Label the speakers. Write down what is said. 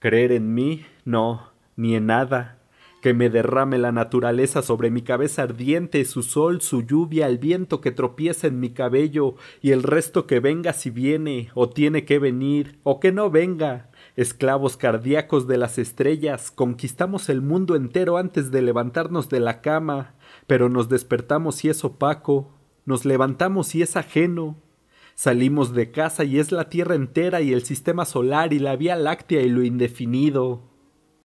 Speaker 1: Creer en mí, no, ni en nada. Que me derrame la naturaleza sobre mi cabeza ardiente, su sol, su lluvia, el viento que tropieza en mi cabello, y el resto que venga si viene, o tiene que venir, o que no venga. Esclavos cardíacos de las estrellas, conquistamos el mundo entero antes de levantarnos de la cama, pero nos despertamos si es opaco, nos levantamos si es ajeno, Salimos de casa y es la Tierra entera y el sistema solar y la Vía Láctea y lo indefinido.